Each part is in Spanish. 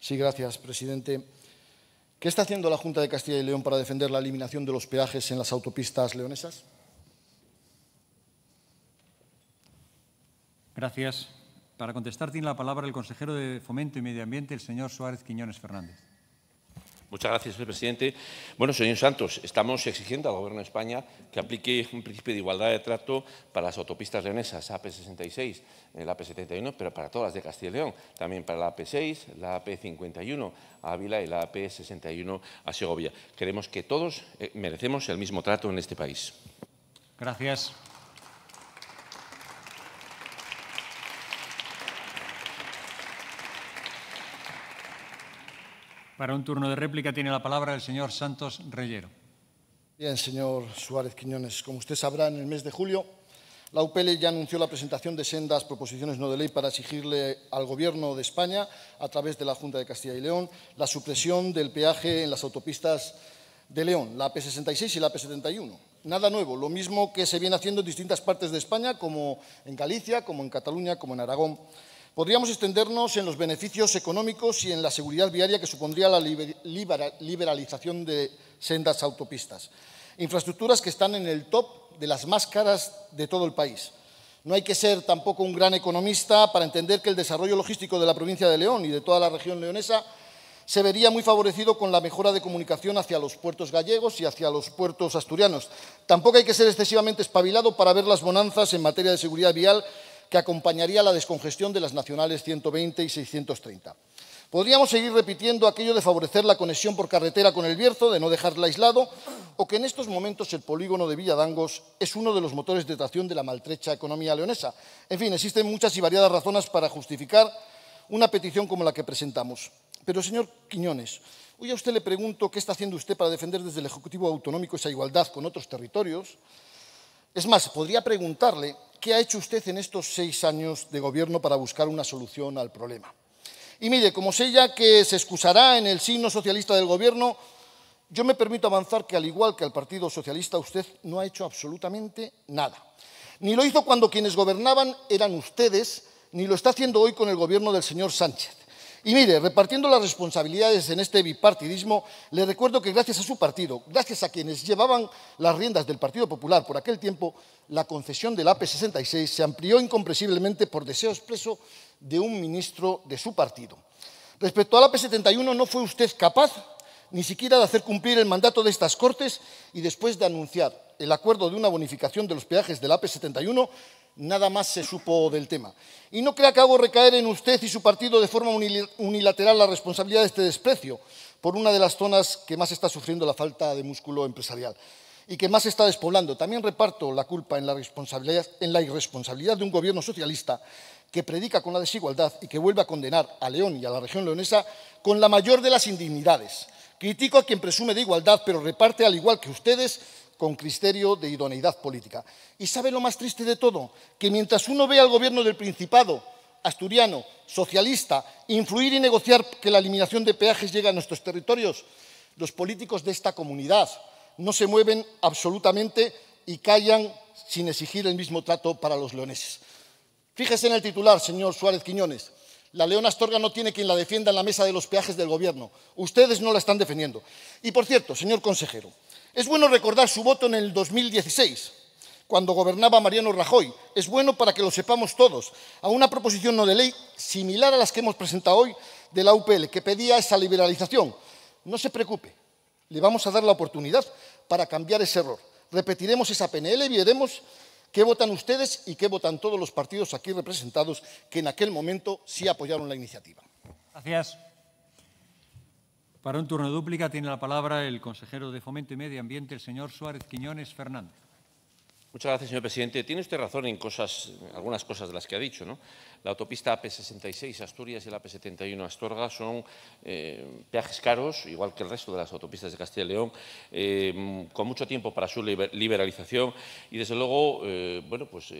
Sí, gracias, presidente. ¿Qué está haciendo la Junta de Castilla y León para defender la eliminación de los peajes en las autopistas leonesas? Gracias. Para contestar tiene la palabra el consejero de Fomento y Medio Ambiente, el señor Suárez Quiñones Fernández. Muchas gracias, señor presidente. Bueno, señor Santos, estamos exigiendo al Gobierno de España que aplique un principio de igualdad de trato para las autopistas leonesas, AP66, eh, la AP71, pero para todas las de Castilla y León, también para la AP6, la AP51 a Ávila y la AP61 a Segovia. Queremos que todos eh, merecemos el mismo trato en este país. Gracias. Para un turno de réplica tiene la palabra el señor Santos Reyero. Bien, señor Suárez Quiñones, como usted sabrá, en el mes de julio la UPL ya anunció la presentación de sendas proposiciones no de ley para exigirle al Gobierno de España, a través de la Junta de Castilla y León, la supresión del peaje en las autopistas de León, la P66 y la P71. Nada nuevo, lo mismo que se viene haciendo en distintas partes de España, como en Galicia, como en Cataluña, como en Aragón. Podríamos extendernos en los beneficios económicos y en la seguridad viaria que supondría la liberalización de sendas autopistas. Infraestructuras que están en el top de las más caras de todo el país. No hay que ser tampoco un gran economista para entender que el desarrollo logístico de la provincia de León y de toda la región leonesa se vería muy favorecido con la mejora de comunicación hacia los puertos gallegos y hacia los puertos asturianos. Tampoco hay que ser excesivamente espabilado para ver las bonanzas en materia de seguridad vial que acompañaría la descongestión de las nacionales 120 y 630. Podríamos seguir repitiendo aquello de favorecer la conexión por carretera con el Bierzo, de no dejarla aislado, o que en estos momentos el polígono de Villadangos es uno de los motores de tracción de la maltrecha economía leonesa. En fin, existen muchas y variadas razones para justificar una petición como la que presentamos. Pero, señor Quiñones, hoy a usted le pregunto qué está haciendo usted para defender desde el Ejecutivo Autonómico esa igualdad con otros territorios. Es más, podría preguntarle ¿Qué ha hecho usted en estos seis años de gobierno para buscar una solución al problema? Y mire, como sé ya que se excusará en el signo socialista del gobierno, yo me permito avanzar que al igual que al Partido Socialista, usted no ha hecho absolutamente nada. Ni lo hizo cuando quienes gobernaban eran ustedes, ni lo está haciendo hoy con el gobierno del señor Sánchez. Y mire, repartiendo las responsabilidades en este bipartidismo, le recuerdo que gracias a su partido, gracias a quienes llevaban las riendas del Partido Popular por aquel tiempo, la concesión del AP66 se amplió incomprensiblemente por deseo expreso de un ministro de su partido. Respecto al AP71, no fue usted capaz ni siquiera de hacer cumplir el mandato de estas Cortes y después de anunciar el acuerdo de una bonificación de los peajes del AP71, nada más se supo del tema. Y no crea que hago recaer en usted y su partido de forma unilateral la responsabilidad de este desprecio por una de las zonas que más está sufriendo la falta de músculo empresarial y que más está despoblando. También reparto la culpa en la, en la irresponsabilidad de un gobierno socialista que predica con la desigualdad y que vuelve a condenar a León y a la región leonesa con la mayor de las indignidades Critico a quien presume de igualdad, pero reparte al igual que ustedes con criterio de idoneidad política. ¿Y sabe lo más triste de todo? Que mientras uno ve al gobierno del Principado asturiano, socialista, influir y negociar que la eliminación de peajes llegue a nuestros territorios, los políticos de esta comunidad no se mueven absolutamente y callan sin exigir el mismo trato para los leoneses. Fíjese en el titular, señor Suárez Quiñones. La Leona Astorga no tiene quien la defienda en la mesa de los peajes del gobierno. Ustedes no la están defendiendo. Y por cierto, señor consejero, es bueno recordar su voto en el 2016, cuando gobernaba Mariano Rajoy. Es bueno para que lo sepamos todos, a una proposición no de ley similar a las que hemos presentado hoy de la UPL, que pedía esa liberalización. No se preocupe, le vamos a dar la oportunidad para cambiar ese error. Repetiremos esa PNL y veremos ¿Qué votan ustedes y qué votan todos los partidos aquí representados que en aquel momento sí apoyaron la iniciativa? Gracias. Para un turno de dúplica tiene la palabra el consejero de Fomento y Medio Ambiente, el señor Suárez Quiñones Fernández. Muchas gracias, señor presidente. Tiene usted razón en cosas, algunas cosas de las que ha dicho. La autopista AP66 Asturias y la AP71 Astorga son eh, peajes caros, igual que el resto de las autopistas de Castilla y León, eh, con mucho tiempo para su liberalización. Y, desde luego, eh, bueno, pues,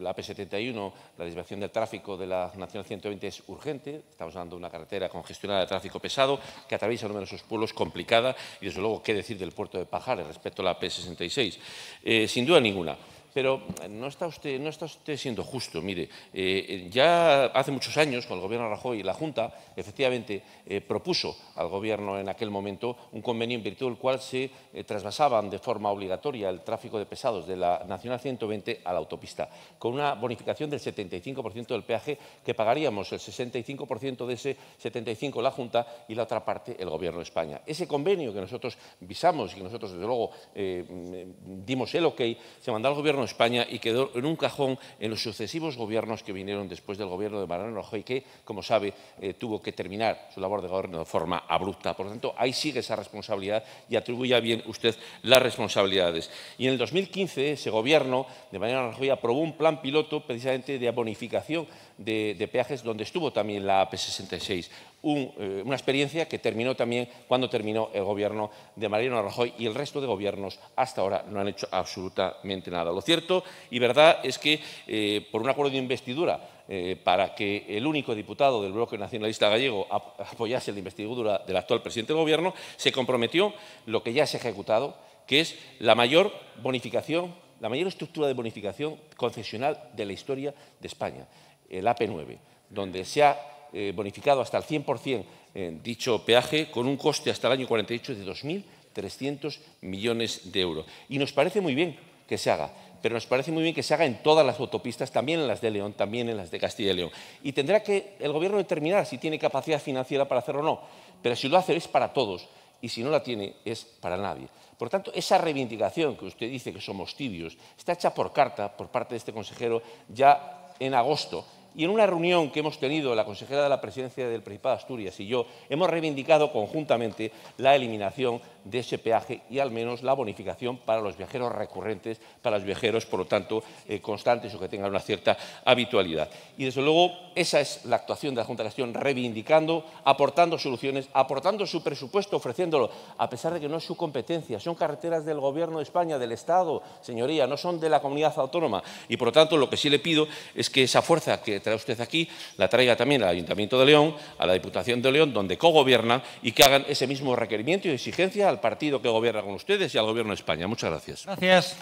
la AP71, la desviación del tráfico de la Nacional 120 es urgente. Estamos hablando de una carretera congestionada de tráfico pesado que atraviesa numerosos pueblos, complicada. Y, desde luego, qué decir del puerto de Pajares respecto a la AP66. sin duda ninguna. Pero eh, no está usted, no está usted siendo justo. Mire, eh, eh, ya hace muchos años, con el gobierno de Rajoy y la Junta, efectivamente propuso al gobierno en aquel momento un convenio en virtud del cual se trasbasaban trasvasaban de forma obligatoria el tráfico de pesados de la Nacional 120 a la autopista, con una bonificación del 75% del peaje que pagaríamos el 65% de ese 75% la Junta y la otra parte el gobierno de España. Ese convenio que nosotros visamos y que nosotros, desde luego, mm, dimos el ok, se mandó al gobierno España y quedó en un cajón en los sucesivos gobiernos que vinieron después del gobierno de Mariano Rajoy, que, como sabe, eh, tuvo que terminar su labor de gobierno de forma abrupta. Por lo tanto, ahí sigue esa responsabilidad y atribuye bien usted las responsabilidades. Y en el 2015, ese gobierno de Mariano Rajoy aprobó un plan piloto precisamente de bonificación de, de peajes, donde estuvo también la AP66. Eh, una experiencia que terminó también cuando terminó el gobierno de Mariano Rajoy y el resto de gobiernos hasta ahora no han hecho absolutamente nada. Lo cierto y verdad es que eh, por un acuerdo de investidura eh, para que el único diputado del bloque nacionalista gallego apoyase la investidura del actual presidente del gobierno, se comprometió lo que ya se ha ejecutado, que es la mayor bonificación, la mayor estructura de bonificación concesional de la historia de España, el AP9, donde se ha eh, bonificado hasta el 100% en eh, dicho peaje, con un coste hasta el año 48 de 2.300 millones de euros. Y nos parece muy bien que se haga, pero nos parece muy bien que se haga en todas las autopistas, también en las de León, también en las de Castilla y León. Y tendrá que el Gobierno determinar si tiene capacidad financiera para hacerlo o no, pero si lo hace es para todos y si no la tiene es para nadie. Por tanto, esa reivindicación que usted dice que somos tibios está hecha por carta por parte de este consejero ya en agosto y en una reunión que hemos tenido la consejera de la presidencia del Principado de Asturias y yo, hemos reivindicado conjuntamente la eliminación de ese peaje y al menos la bonificación para los viajeros recurrentes, para los viajeros, por lo tanto, eh, constantes o que tengan una cierta habitualidad. Y desde luego, esa es la actuación de la Junta de Gestión, reivindicando, aportando soluciones, aportando su presupuesto, ofreciéndolo, a pesar de que no es su competencia, son carreteras del Gobierno de España, del Estado, señoría, no son de la comunidad autónoma. Y por lo tanto, lo que sí le pido es que esa fuerza que trae usted aquí, la traiga también al Ayuntamiento de León, a la Diputación de León, donde co-gobierna y que hagan ese mismo requerimiento y exigencia al partido que gobierna con ustedes y al Gobierno de España. Muchas Gracias.